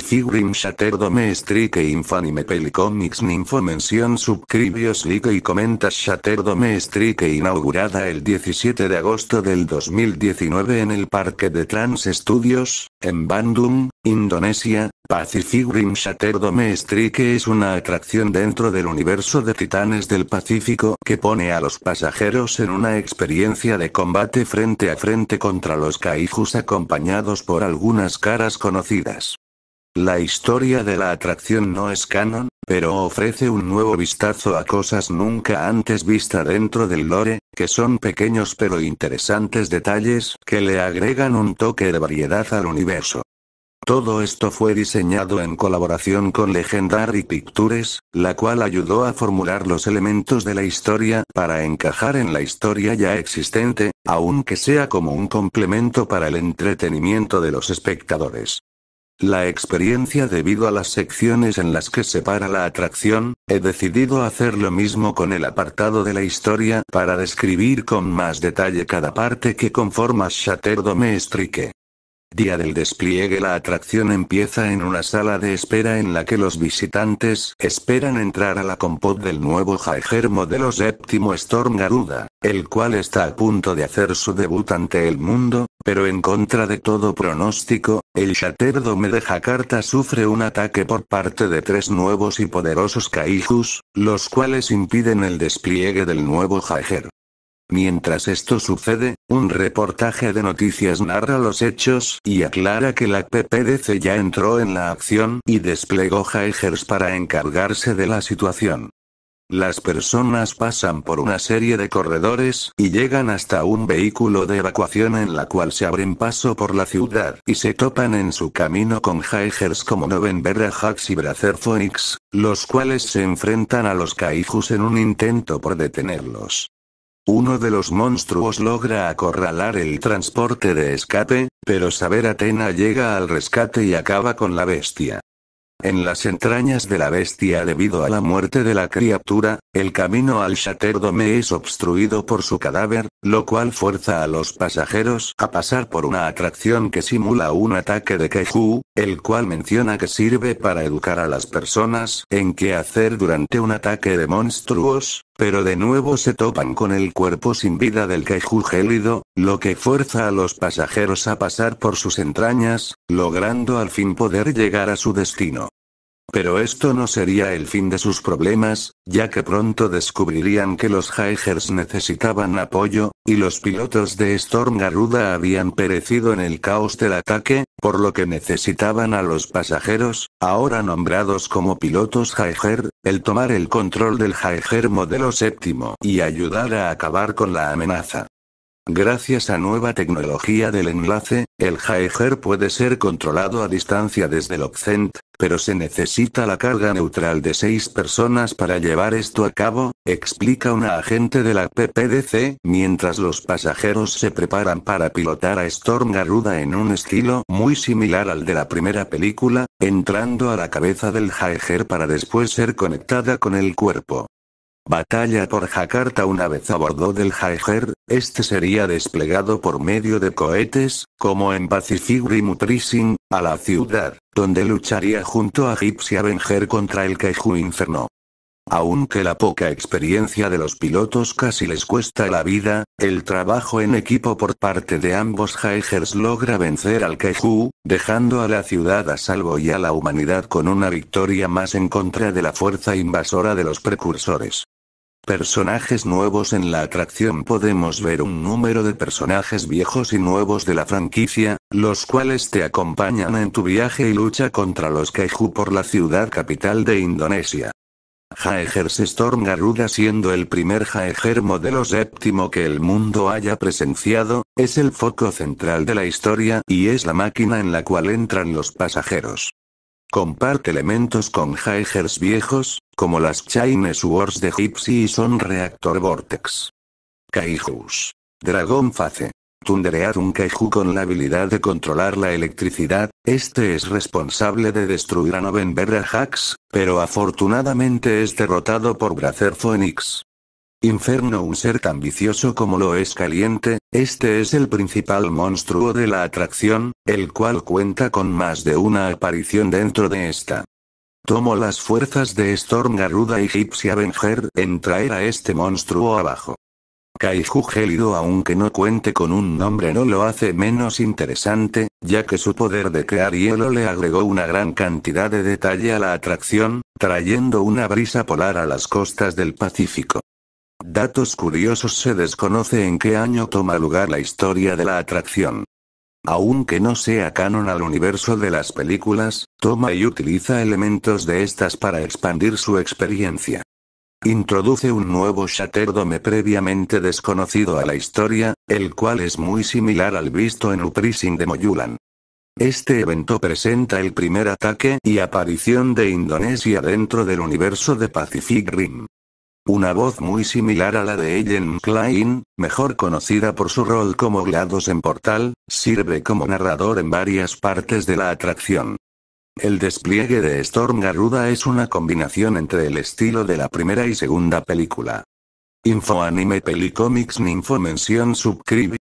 Rim Shatter Dome Strike Infanime Pelicomics Ninfo Mención Subcribios Like y Comentas Shatter Dome Strike inaugurada el 17 de agosto del 2019 en el Parque de Trans Studios, en Bandung, Indonesia, Pacific Rim Shatter Dome Strike es una atracción dentro del universo de Titanes del Pacífico que pone a los pasajeros en una experiencia de combate frente a frente contra los kaijus acompañados por algunas caras conocidas. La historia de la atracción no es canon, pero ofrece un nuevo vistazo a cosas nunca antes vista dentro del lore, que son pequeños pero interesantes detalles que le agregan un toque de variedad al universo. Todo esto fue diseñado en colaboración con Legendary Pictures, la cual ayudó a formular los elementos de la historia para encajar en la historia ya existente, aunque sea como un complemento para el entretenimiento de los espectadores la experiencia debido a las secciones en las que separa la atracción, he decidido hacer lo mismo con el apartado de la historia para describir con más detalle cada parte que conforma Shatterdome Día del despliegue La atracción empieza en una sala de espera en la que los visitantes esperan entrar a la compot del nuevo Jaeger modelo séptimo Storm Garuda, el cual está a punto de hacer su debut ante el mundo, pero en contra de todo pronóstico, el Shaterdome de Jakarta sufre un ataque por parte de tres nuevos y poderosos Kaijus, los cuales impiden el despliegue del nuevo Jaeger. Mientras esto sucede, un reportaje de noticias narra los hechos y aclara que la PPDC ya entró en la acción y desplegó Jaegers para encargarse de la situación. Las personas pasan por una serie de corredores y llegan hasta un vehículo de evacuación en la cual se abren paso por la ciudad y se topan en su camino con Jaegers como Novenberra Hax y Bracer Phoenix, los cuales se enfrentan a los Kaijus en un intento por detenerlos. Uno de los monstruos logra acorralar el transporte de escape, pero Saber Atena llega al rescate y acaba con la bestia en las entrañas de la bestia debido a la muerte de la criatura, el camino al Shaterdome es obstruido por su cadáver, lo cual fuerza a los pasajeros a pasar por una atracción que simula un ataque de Keju, el cual menciona que sirve para educar a las personas en qué hacer durante un ataque de monstruos, pero de nuevo se topan con el cuerpo sin vida del Keju gélido, lo que fuerza a los pasajeros a pasar por sus entrañas, logrando al fin poder llegar a su destino. Pero esto no sería el fin de sus problemas, ya que pronto descubrirían que los Jaegers necesitaban apoyo, y los pilotos de Storm Garuda habían perecido en el caos del ataque, por lo que necesitaban a los pasajeros, ahora nombrados como pilotos Jaeger, el tomar el control del Jaeger modelo séptimo y ayudar a acabar con la amenaza. Gracias a nueva tecnología del enlace, el Jaeger puede ser controlado a distancia desde el Occent, pero se necesita la carga neutral de seis personas para llevar esto a cabo, explica una agente de la PPDC, mientras los pasajeros se preparan para pilotar a Storm Garuda en un estilo muy similar al de la primera película, entrando a la cabeza del Jaeger para después ser conectada con el cuerpo. Batalla por Jakarta Una vez a bordo del Jaeger, este sería desplegado por medio de cohetes, como en Pacific a la ciudad, donde lucharía junto a Gipsy Avenger contra el Kaiju Inferno. Aunque la poca experiencia de los pilotos casi les cuesta la vida, el trabajo en equipo por parte de ambos Jaegers logra vencer al Kaiju, dejando a la ciudad a salvo y a la humanidad con una victoria más en contra de la fuerza invasora de los precursores. Personajes nuevos en la atracción podemos ver un número de personajes viejos y nuevos de la franquicia, los cuales te acompañan en tu viaje y lucha contra los Kaiju por la ciudad capital de Indonesia. Jaeger Storm Garuda siendo el primer Jaeger modelo séptimo que el mundo haya presenciado, es el foco central de la historia y es la máquina en la cual entran los pasajeros. Comparte elementos con Jaegers viejos, como las Chinese Wars de Gypsy y son Reactor Vortex. Kaijus. Dragón Face. Tunderear un kaiju con la habilidad de controlar la electricidad, este es responsable de destruir a Novenberra Hax, pero afortunadamente es derrotado por Bracer Phoenix. Inferno un ser tan vicioso como lo es caliente, este es el principal monstruo de la atracción, el cual cuenta con más de una aparición dentro de esta. Tomó las fuerzas de Storm Garuda y Gypsy Avenger en traer a este monstruo abajo. Kaiju Gélido aunque no cuente con un nombre no lo hace menos interesante, ya que su poder de crear hielo le agregó una gran cantidad de detalle a la atracción, trayendo una brisa polar a las costas del Pacífico. Datos curiosos se desconoce en qué año toma lugar la historia de la atracción. Aunque no sea canon al universo de las películas, toma y utiliza elementos de estas para expandir su experiencia. Introduce un nuevo Shatterdome previamente desconocido a la historia, el cual es muy similar al visto en Uprising de Moyulan. Este evento presenta el primer ataque y aparición de Indonesia dentro del universo de Pacific Rim. Una voz muy similar a la de Ellen Klein, mejor conocida por su rol como Glados en Portal, sirve como narrador en varias partes de la atracción. El despliegue de Storm Garuda es una combinación entre el estilo de la primera y segunda película. Info Anime Pelicomics Ninfo Mención Subscribe